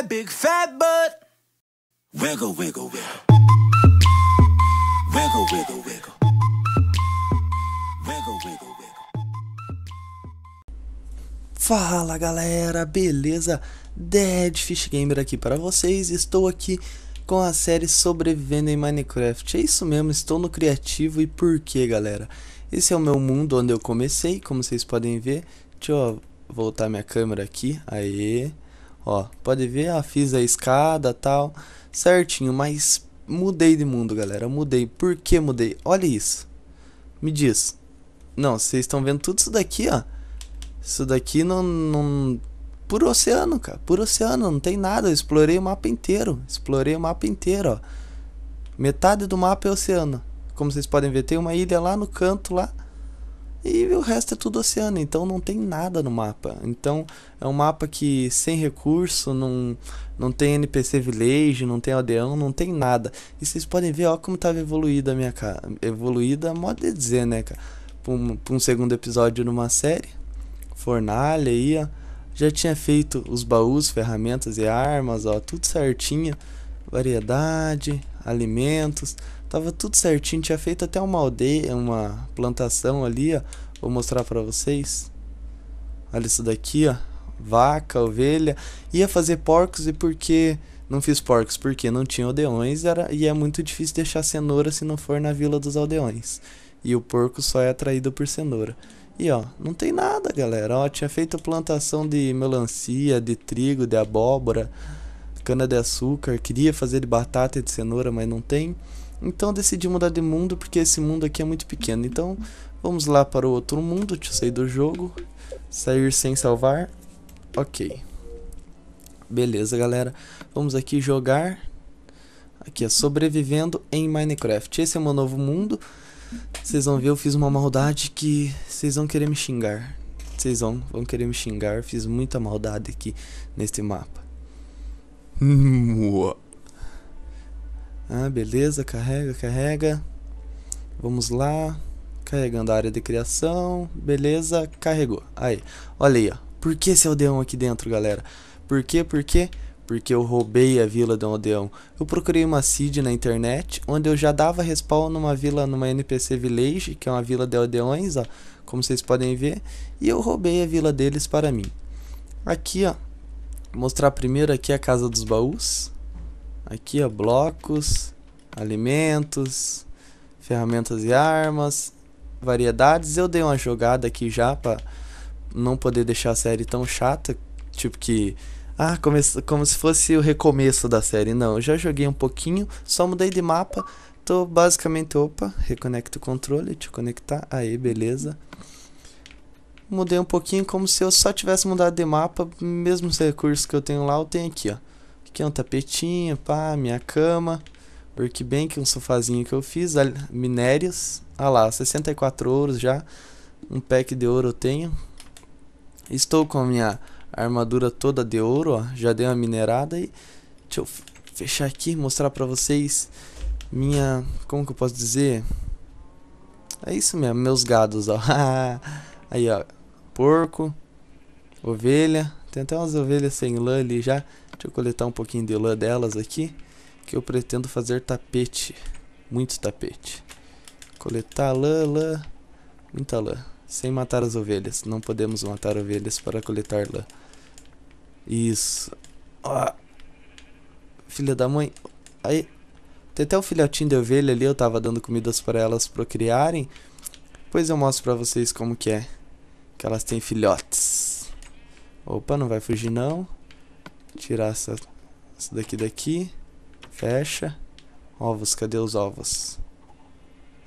that big fat butt. Wiggle, wiggle, wiggle. Wiggle, wiggle, wiggle. Wiggle, wiggle, wiggle. Fala galera, beleza? Dead Fish Gamer aqui para vocês. Estou aqui com a série Sobrevivendo em Minecraft. É isso mesmo, estou no criativo e por que, galera? Esse é o meu mundo onde eu comecei, como vocês podem ver. Deixa eu voltar minha câmera aqui. Aí. Ó, pode ver, ah, fiz a escada tal, certinho, mas mudei de mundo, galera. Mudei. Por que mudei? Olha isso. Me diz. Não, vocês estão vendo tudo isso daqui, ó. Isso daqui não, não. Por oceano, cara. Por oceano, não tem nada. Eu explorei o mapa inteiro. Explorei o mapa inteiro, ó. Metade do mapa é oceano. Como vocês podem ver, tem uma ilha lá no canto lá. E o resto é tudo oceano, então não tem nada no mapa. Então é um mapa que sem recurso, não, não tem NPC village, não tem aldeão, não tem nada. E vocês podem ver, ó, como tava evoluída a minha cara. Evoluída, modo de dizer, né, cara? Pra um, pra um segundo episódio numa série. Fornalha aí, ó. Já tinha feito os baús, ferramentas e armas, ó, tudo certinho. Variedade, alimentos. Tava tudo certinho, tinha feito até uma aldeia, uma plantação ali, ó. Vou mostrar pra vocês. Olha isso daqui, ó. Vaca, ovelha. Ia fazer porcos e por que não fiz porcos? Porque não tinha aldeões era, e é muito difícil deixar cenoura se não for na vila dos aldeões. E o porco só é atraído por cenoura. E ó, não tem nada, galera. Ó, tinha feito plantação de melancia, de trigo, de abóbora, cana-de-açúcar. Queria fazer de batata e de cenoura, mas não tem. Então decidi mudar de mundo porque esse mundo aqui é muito pequeno. Então vamos lá para o outro mundo. Deixa eu sair do jogo. Sair sem salvar. Ok. Beleza, galera. Vamos aqui jogar. Aqui, ó, sobrevivendo em Minecraft. Esse é o meu novo mundo. Vocês vão ver, eu fiz uma maldade que vocês vão querer me xingar. Vocês vão, vão querer me xingar. Fiz muita maldade aqui neste mapa. Ah, beleza, carrega, carrega. Vamos lá. Carregando a área de criação. Beleza, carregou. Aí, olha aí, ó. Por que esse aldeão aqui dentro, galera? Por quê? Por quê? Porque eu roubei a vila de um aldeão. Eu procurei uma seed na internet, onde eu já dava respawn numa vila, numa NPC Village, que é uma vila de aldeões, ó. Como vocês podem ver. E eu roubei a vila deles para mim. Aqui, ó. Vou mostrar primeiro aqui a casa dos baús. Aqui, ó, blocos, alimentos, ferramentas e armas, variedades. Eu dei uma jogada aqui já pra não poder deixar a série tão chata, tipo que... Ah, como, como se fosse o recomeço da série. Não, eu já joguei um pouquinho, só mudei de mapa. Tô basicamente... Opa, reconecto o controle, te conectar. Aí, beleza. Mudei um pouquinho como se eu só tivesse mudado de mapa, os recursos que eu tenho lá, eu tenho aqui, ó. Aqui é um tapetinho, pá, minha cama. Workbank, um sofazinho que eu fiz. Minérios. Ah lá, 64 ouros já. Um pack de ouro eu tenho. Estou com a minha armadura toda de ouro, ó. Já dei uma minerada e... Deixa eu fechar aqui, mostrar pra vocês minha... Como que eu posso dizer? É isso mesmo, meus gados, ó. Aí, ó. Porco. Ovelha. Tem até umas ovelhas sem lã ali já. Deixa eu coletar um pouquinho de lã delas aqui, que eu pretendo fazer tapete, muito tapete. Coletar lã, lã, muita lã, sem matar as ovelhas, não podemos matar ovelhas para coletar lã. Isso. Ó. Filha da mãe. Aí. Tem até um filhotinho de ovelha ali, eu tava dando comidas para elas procriarem. Depois eu mostro pra vocês como que é. Que elas têm filhotes. Opa, não vai fugir não. Tirar essa, essa daqui daqui. Fecha. Ovos, cadê os ovos?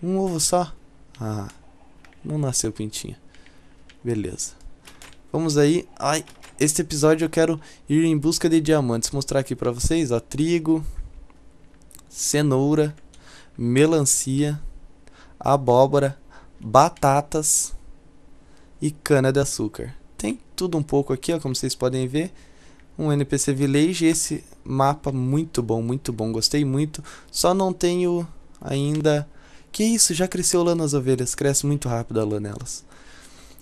Um ovo só? Ah, não nasceu pintinho. Beleza. Vamos aí. Ai, este episódio eu quero ir em busca de diamantes. Mostrar aqui pra vocês, ó. Trigo, cenoura, melancia, abóbora, batatas e cana-de-açúcar. Tem tudo um pouco aqui, ó, como vocês podem ver um NPC Village. Esse mapa muito bom, muito bom, gostei muito. Só não tenho ainda... Que isso, já cresceu lã nas ovelhas, cresce muito rápido a lã nelas.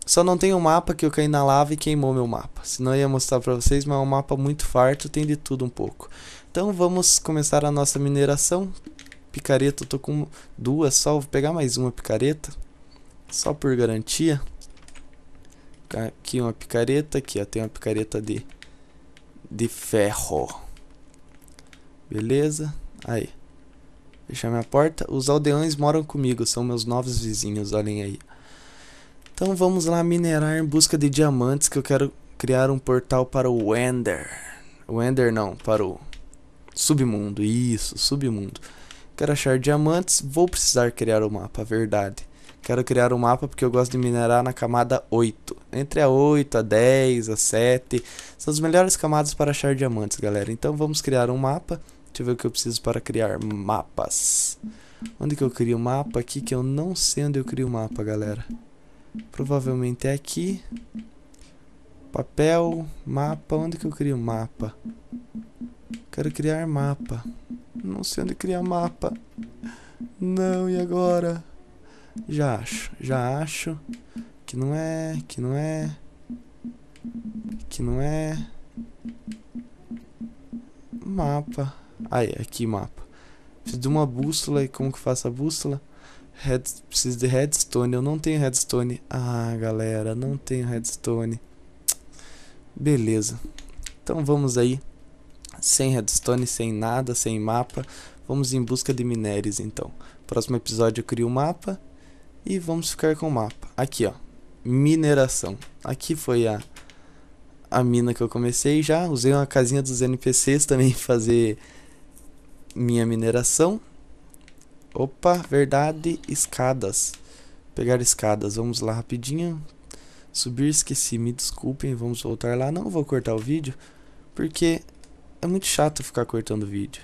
Só não tem um mapa que eu caí na lava e queimou meu mapa. Senão eu ia mostrar pra vocês, mas é um mapa muito farto, tem de tudo um pouco. Então vamos começar a nossa mineração. Picareta, eu tô com duas só, vou pegar mais uma picareta. Só por garantia. Aqui uma picareta, aqui ó, tem uma picareta de de ferro. Beleza? Aí. Fechar minha porta. Os aldeões moram comigo, são meus novos vizinhos, olhem aí. Então vamos lá minerar em busca de diamantes, que eu quero criar um portal para o Ender. O Ender não, para o submundo. Isso, submundo. Quero achar diamantes, vou precisar criar o mapa, verdade. Quero criar um mapa porque eu gosto de minerar na camada 8. Entre a 8, a 10, a 7. São as melhores camadas para achar diamantes, galera. Então vamos criar um mapa. Deixa eu ver o que eu preciso para criar mapas. Onde que eu crio o mapa aqui? Que eu não sei onde eu crio o mapa, galera. Provavelmente é aqui. Papel, mapa. Onde que eu crio mapa? Quero criar mapa. Não sei onde criar mapa. Não, e agora? Já acho, já acho que não é, que não é, que não é. Mapa. Aí, aqui mapa. Preciso de uma bússola e como que faço a bússola? Red, preciso de redstone, eu não tenho redstone. Ah, galera, não tenho redstone. Beleza. Então vamos aí. Sem redstone, sem nada, sem mapa. Vamos em busca de minérios então. Próximo episódio eu crio o um mapa e vamos ficar com o mapa. Aqui, ó. Mineração. Aqui foi a, a mina que eu comecei já. Usei uma casinha dos NPCs também fazer minha mineração. Opa, verdade, escadas. Pegar escadas, vamos lá rapidinho. Subir, esqueci, me desculpem, vamos voltar lá. Não vou cortar o vídeo, porque é muito chato ficar cortando o vídeo.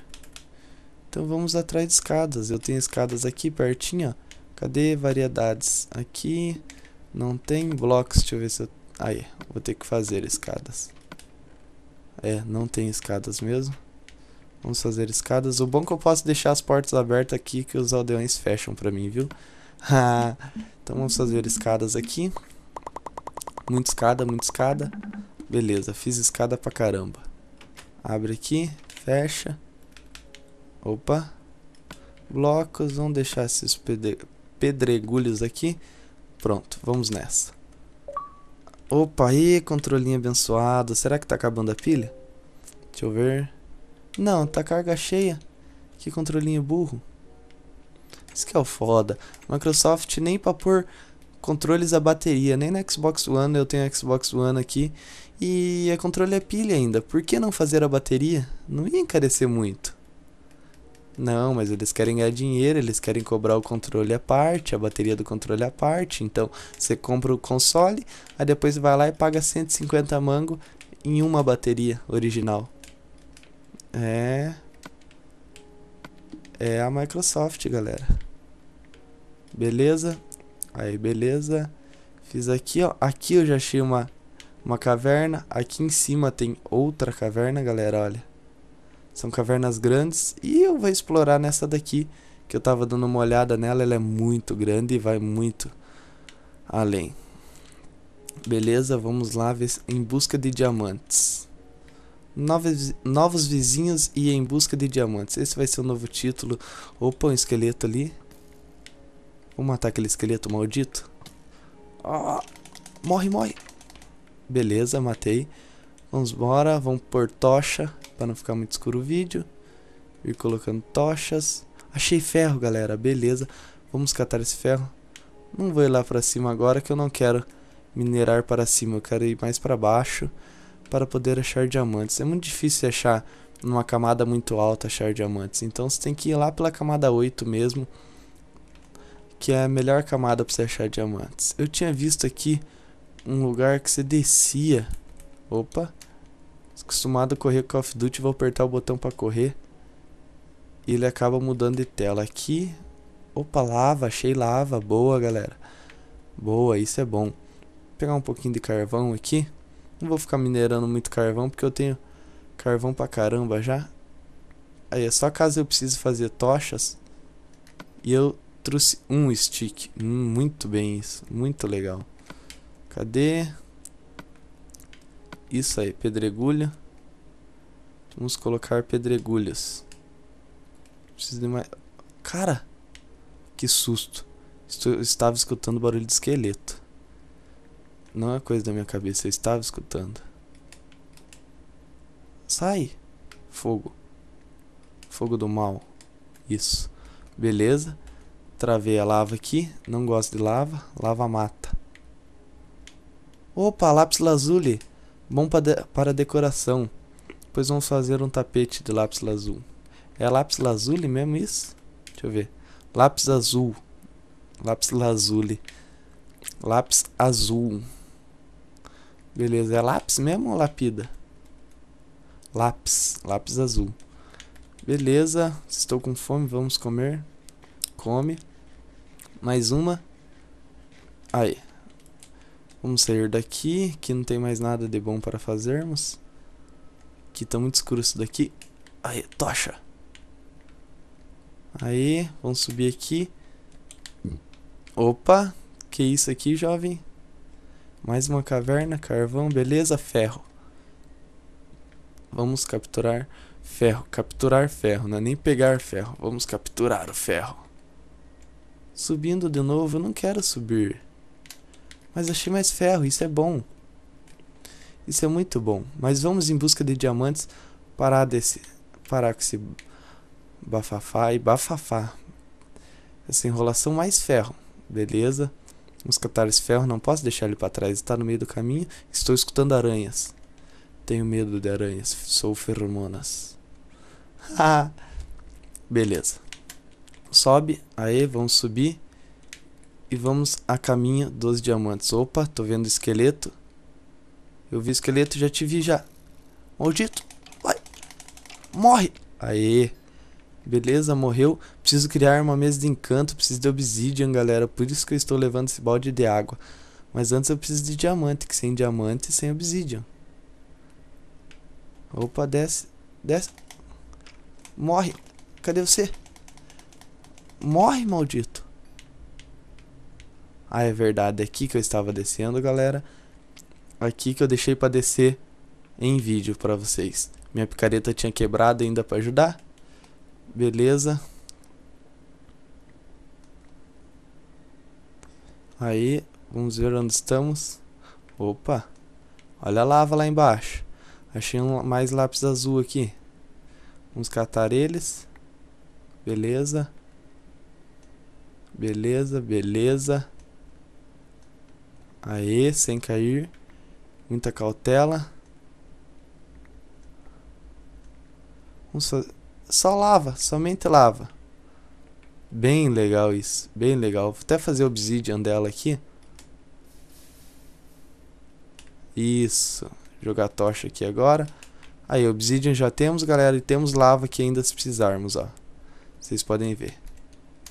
Então vamos atrás de escadas. Eu tenho escadas aqui pertinho, ó. Cadê variedades? Aqui não tem blocos. Deixa eu ver se eu... Aí, vou ter que fazer escadas. É, não tem escadas mesmo. Vamos fazer escadas. O bom é que eu posso deixar as portas abertas aqui que os aldeões fecham pra mim, viu? então vamos fazer escadas aqui. Muita escada, muita escada. Beleza, fiz escada pra caramba. Abre aqui, fecha. Opa. Blocos, vamos deixar esses pedregulhos aqui. Pronto, vamos nessa. Opa, aí, controlinho abençoado. Será que tá acabando a pilha? Deixa eu ver. Não, tá carga cheia. Que controlinho burro. Isso que é o foda. Microsoft nem pra pôr controles a bateria. Nem na Xbox One eu tenho Xbox One aqui. E a controle é pilha ainda. Por que não fazer a bateria? Não ia encarecer muito. Não, mas eles querem ganhar dinheiro, eles querem cobrar o controle à parte, a bateria do controle à parte. Então, você compra o console, aí depois vai lá e paga 150 mango em uma bateria original. É. É a Microsoft, galera. Beleza? Aí, beleza. Fiz aqui, ó. Aqui eu já achei uma, uma caverna. Aqui em cima tem outra caverna, galera, olha. São cavernas grandes e eu vou explorar nessa daqui, que eu tava dando uma olhada nela, ela é muito grande e vai muito além. Beleza, vamos lá em busca de diamantes. Novos, novos vizinhos e em busca de diamantes. Esse vai ser o novo título. Opa, um esqueleto ali. Vou matar aquele esqueleto maldito. Oh, morre, morre. Beleza, matei. Vamos embora, vamos por tocha para não ficar muito escuro o vídeo. Ir colocando tochas. Achei ferro, galera, beleza. Vamos catar esse ferro. Não vou ir lá para cima agora que eu não quero minerar para cima. Eu quero ir mais para baixo para poder achar diamantes. É muito difícil achar numa camada muito alta achar diamantes. Então você tem que ir lá pela camada 8 mesmo, que é a melhor camada para você achar diamantes. Eu tinha visto aqui um lugar que você descia. Opa, Acostumado a correr Call of Duty, vou apertar o botão para correr. E ele acaba mudando de tela. Aqui, opa, lava, achei lava, boa galera. Boa, isso é bom. Vou pegar um pouquinho de carvão aqui. Não vou ficar minerando muito carvão, porque eu tenho carvão pra caramba já. Aí é só caso eu precise fazer tochas. E eu trouxe um stick. Hum, muito bem isso. Muito legal. Cadê? Isso aí, pedregulha. Vamos colocar pedregulhas. Preciso de mais... Cara! Que susto. Estou, estava escutando barulho de esqueleto. Não é coisa da minha cabeça, eu estava escutando. Sai! Fogo. Fogo do mal. Isso. Beleza. Travei a lava aqui. Não gosto de lava. Lava mata. Opa, lápis lazuli. Bom para decoração, pois vamos fazer um tapete de lápis azul É lápis lazuli mesmo isso? Deixa eu ver. Lápis azul. Lápis lazuli. Lápis azul. Beleza, é lápis mesmo ou lapida? Lápis, lápis azul. Beleza, estou com fome, vamos comer. Come. Mais uma. Aí. Vamos sair daqui, que não tem mais nada de bom para fazermos. Que tá muito escuro isso daqui. Aí, tocha. Aí, vamos subir aqui. Opa, que isso aqui, jovem? Mais uma caverna, carvão, beleza, ferro. Vamos capturar ferro. Capturar ferro, não é nem pegar ferro. Vamos capturar o ferro. Subindo de novo, eu não quero subir. Mas achei mais ferro, isso é bom. Isso é muito bom. Mas vamos em busca de diamantes parar desse. Parar com esse bafafá e bafafá. Essa enrolação mais ferro. Beleza. Vamos catar esse ferro. Não posso deixar ele para trás. Está no meio do caminho. Estou escutando aranhas. Tenho medo de aranhas. Sou ferromonas. Beleza. Sobe. Aí, vamos subir e vamos a caminha dos diamantes. Opa, tô vendo esqueleto. Eu vi esqueleto, já te vi já. Maldito. Vai. Morre. Aê. Beleza, morreu. Preciso criar uma mesa de encanto, preciso de obsidian, galera. Por isso que eu estou levando esse balde de água. Mas antes eu preciso de diamante, que sem diamante, sem obsidian. Opa, desce. Desce. Morre. Cadê você? Morre, maldito. Ah, é verdade, é aqui que eu estava descendo, galera. Aqui que eu deixei para descer em vídeo para vocês. Minha picareta tinha quebrado ainda para ajudar. Beleza. Aí, vamos ver onde estamos. Opa. Olha a lava lá embaixo. Achei um, mais lápis azul aqui. Vamos catar eles. Beleza. Beleza, beleza. Aí, sem cair. Muita cautela. Vamos fazer... Só lava, somente lava. Bem legal isso, bem legal. Vou até fazer obsidian dela aqui. Isso. Jogar tocha aqui agora. Aí, obsidian já temos, galera. E temos lava aqui ainda se precisarmos, ó. Vocês podem ver.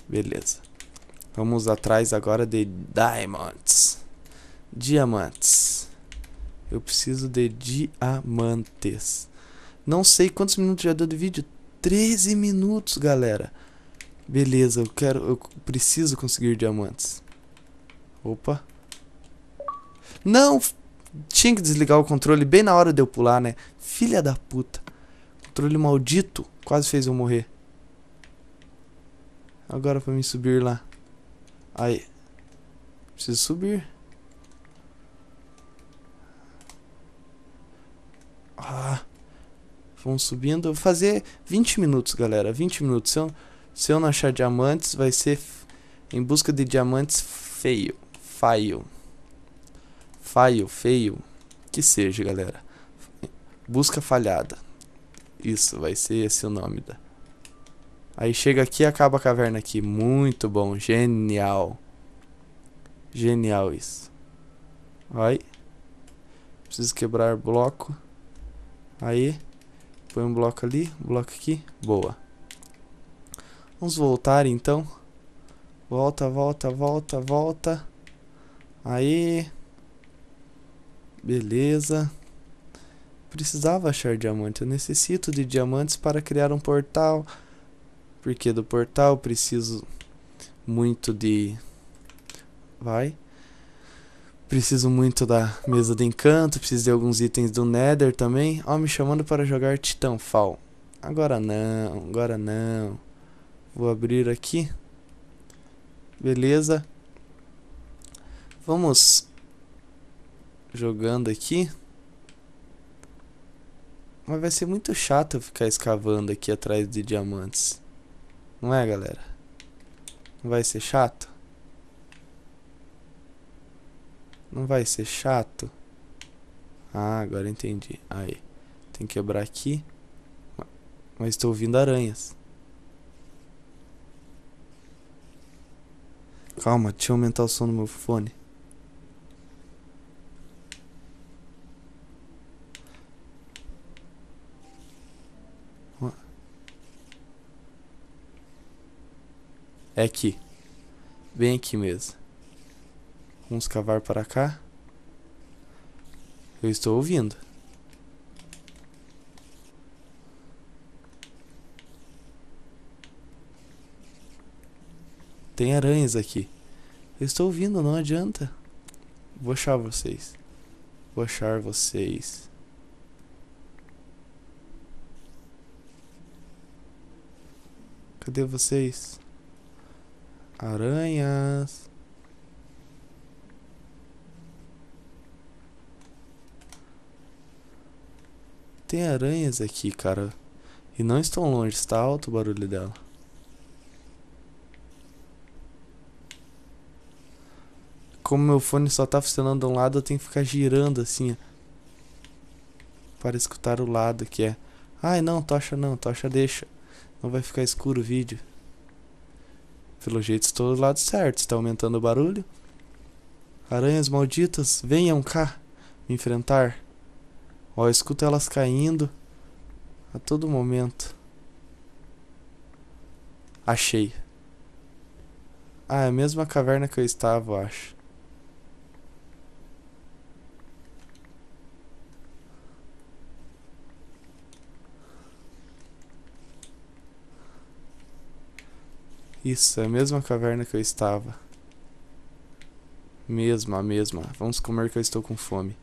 Beleza. Vamos atrás agora de diamonds. Diamantes. Eu preciso de diamantes. Não sei quantos minutos já deu de vídeo. 13 minutos, galera. Beleza, eu quero. Eu preciso conseguir diamantes. Opa. Não! Tinha que desligar o controle bem na hora de eu pular, né? Filha da puta. Controle maldito. Quase fez eu morrer. Agora pra mim subir lá. Aí. Preciso subir. Pá. Vão subindo. Vou fazer 20 minutos, galera. 20 minutos. Se eu, se eu não achar diamantes, vai ser em busca de diamantes feio. Faio. Faio, feio. Que seja, galera. Busca falhada. Isso, vai ser esse o nome da. Aí chega aqui e acaba a caverna aqui. Muito bom, genial. Genial isso. Vai. Preciso quebrar bloco. Aí, põe um bloco ali, um bloco aqui, boa. Vamos voltar então. Volta, volta, volta, volta. Aí. Beleza. Precisava achar diamante. Eu necessito de diamantes para criar um portal. Porque do portal preciso muito de... Vai. Preciso muito da mesa de encanto, preciso de alguns itens do Nether também. Ó, me chamando para jogar Titanfall. Agora não, agora não. Vou abrir aqui. Beleza. Vamos jogando aqui. Mas vai ser muito chato ficar escavando aqui atrás de diamantes. Não é, galera? Vai ser chato? Não vai ser chato? Ah, agora entendi. Aí. Tem que quebrar aqui. Mas estou ouvindo aranhas. Calma, deixa eu aumentar o som no meu fone. É aqui. Bem aqui mesmo. Vamos cavar para cá. Eu estou ouvindo. Tem aranhas aqui. Eu estou ouvindo, não adianta. Vou achar vocês. Vou achar vocês. Cadê vocês? Aranhas. Tem aranhas aqui, cara. E não estão longe, está alto o barulho dela. Como meu fone só tá funcionando de um lado, eu tenho que ficar girando assim, Para escutar o lado que é. Ai, não, tocha não, tocha deixa. Não vai ficar escuro o vídeo. Pelo jeito estou do lado certo, está aumentando o barulho. Aranhas malditas, venham cá me enfrentar. Ó, eu escuto elas caindo a todo momento. Achei. Ah, é a mesma caverna que eu estava, eu acho. Isso, é a mesma caverna que eu estava. Mesma, a mesma. Vamos comer que eu estou com fome.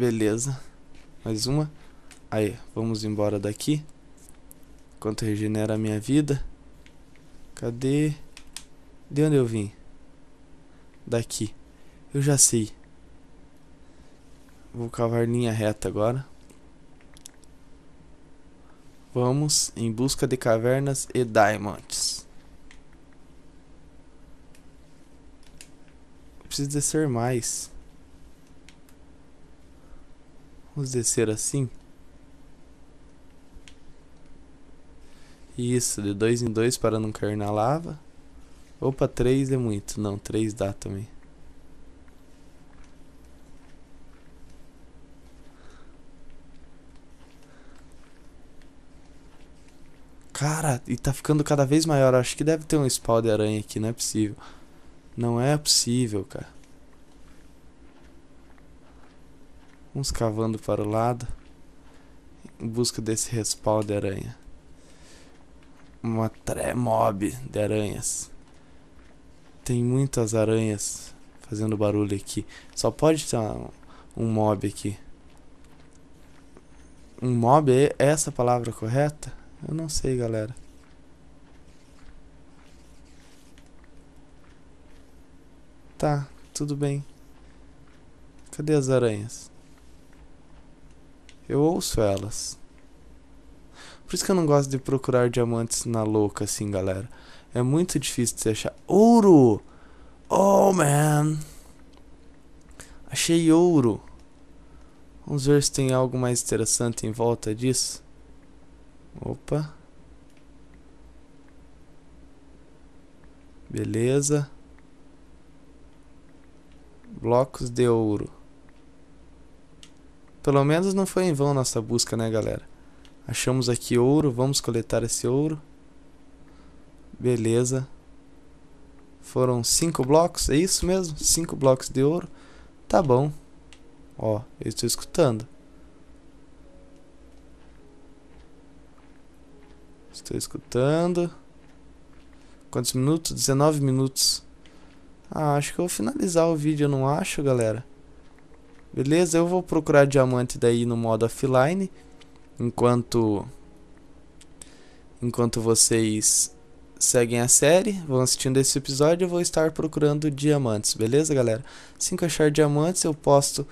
Beleza. Mais uma. Aí, vamos embora daqui. Enquanto regenera a minha vida. Cadê? De onde eu vim? Daqui. Eu já sei. Vou cavar linha reta agora. Vamos em busca de cavernas e diamonds. Preciso descer mais. Vamos descer assim. Isso, de dois em dois para não cair na lava. Opa, três é muito. Não, três dá também. Cara, e tá ficando cada vez maior. Acho que deve ter um spawn de aranha aqui, não é possível. Não é possível, cara. uns cavando para o lado em busca desse respaldo de aranha. Uma tremob de aranhas. Tem muitas aranhas fazendo barulho aqui. Só pode ter um mob aqui. Um mob é essa palavra correta? Eu não sei, galera. Tá, tudo bem. Cadê as aranhas? Eu ouço elas. Por isso que eu não gosto de procurar diamantes na louca, assim, galera. É muito difícil de se achar. Ouro! Oh, man! Achei ouro. Vamos ver se tem algo mais interessante em volta disso. Opa. Beleza. Blocos de ouro. Pelo menos não foi em vão nossa busca, né, galera? Achamos aqui ouro, vamos coletar esse ouro. Beleza. Foram cinco blocos, é isso mesmo? Cinco blocos de ouro. Tá bom. Ó, eu estou escutando. Estou escutando. Quantos minutos? 19 minutos. Ah, acho que eu vou finalizar o vídeo, eu não acho, galera. Beleza, eu vou procurar diamante daí no modo offline. Enquanto... Enquanto vocês seguem a série, vão assistindo esse episódio, eu vou estar procurando diamantes, beleza, galera? Assim que eu achar diamantes, eu posto...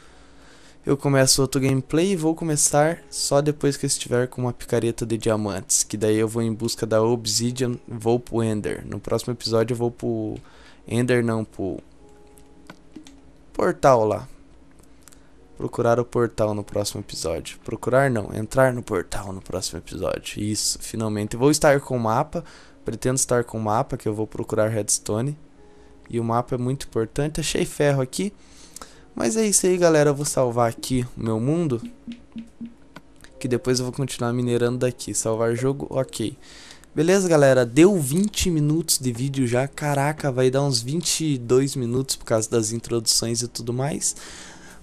Eu começo outro gameplay e vou começar só depois que eu estiver com uma picareta de diamantes. Que daí eu vou em busca da Obsidian, vou pro Ender. No próximo episódio eu vou pro... Ender não, pro... Portal lá, procurar o portal no próximo episódio. Procurar não, entrar no portal no próximo episódio. Isso, finalmente. Vou estar com o mapa, pretendo estar com o mapa, que eu vou procurar redstone. E o mapa é muito importante. Achei ferro aqui. Mas é isso aí, galera. Eu vou salvar aqui o meu mundo. Que depois eu vou continuar minerando daqui. Salvar jogo, ok. Beleza, galera? Deu 20 minutos de vídeo já. Caraca, vai dar uns 22 minutos por causa das introduções e tudo mais.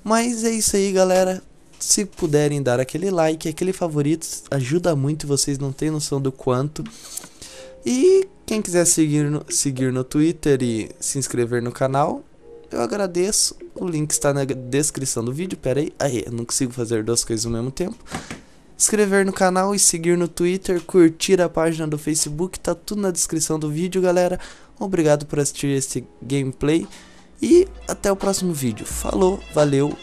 Mas é isso aí, galera. Se puderem dar aquele like, aquele favorito, ajuda muito, vocês não têm noção do quanto. E quem quiser seguir no, seguir no Twitter e se inscrever no canal, eu agradeço. O link está na descrição do vídeo. Pera aí, aí eu não consigo fazer duas coisas ao mesmo tempo. Inscrever no canal e seguir no Twitter, curtir a página do Facebook, tá tudo na descrição do vídeo, galera. Obrigado por assistir esse gameplay. E até o próximo vídeo. Falou, valeu!